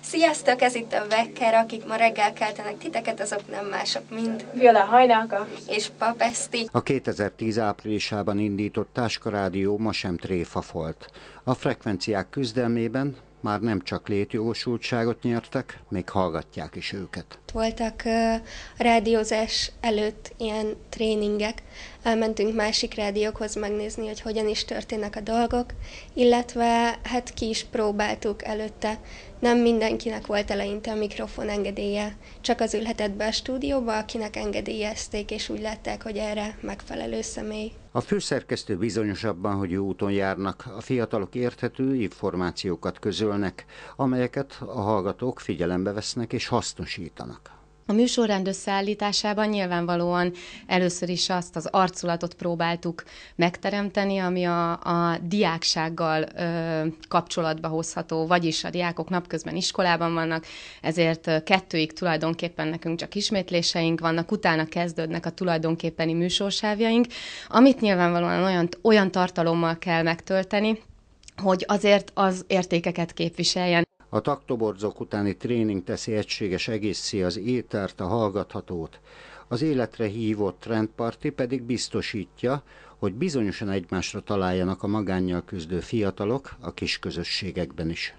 Sziasztok, ez itt a Vekker, akik ma reggel keltenek titeket, azok nem mások, mint Viola Hajnalka és Papeszti. A 2010 áprilisában indított Táskarádió ma sem tréfa volt. A frekvenciák küzdelmében már nem csak létjogosultságot nyertek, még hallgatják is őket. Voltak uh, rádiózás előtt ilyen tréningek, elmentünk másik rádiókhoz megnézni, hogy hogyan is történnek a dolgok, illetve hát ki is próbáltuk előtte. Nem mindenkinek volt eleinte a mikrofon engedélye, csak az ülhetett be a stúdióba, akinek engedélyezték, és úgy látták, hogy erre megfelelő személy. A főszerkesztő bizonyosabban, hogy jó úton járnak. A fiatalok érthető információkat közölnek, amelyeket a hallgatók figyelembe vesznek és hasznosítanak. A műsorrend összeállításában nyilvánvalóan először is azt az arculatot próbáltuk megteremteni, ami a, a diáksággal ö, kapcsolatba hozható, vagyis a diákok napközben iskolában vannak, ezért kettőig tulajdonképpen nekünk csak ismétléseink vannak, utána kezdődnek a tulajdonképpeni műsorsávjaink, amit nyilvánvalóan olyan, olyan tartalommal kell megtölteni, hogy azért az értékeket képviseljen. A taktoborzók utáni tréning teszi egységes egészszi az étert, a hallgathatót. Az életre hívott trendparti pedig biztosítja, hogy bizonyosan egymásra találjanak a magánnyal küzdő fiatalok a kis közösségekben is.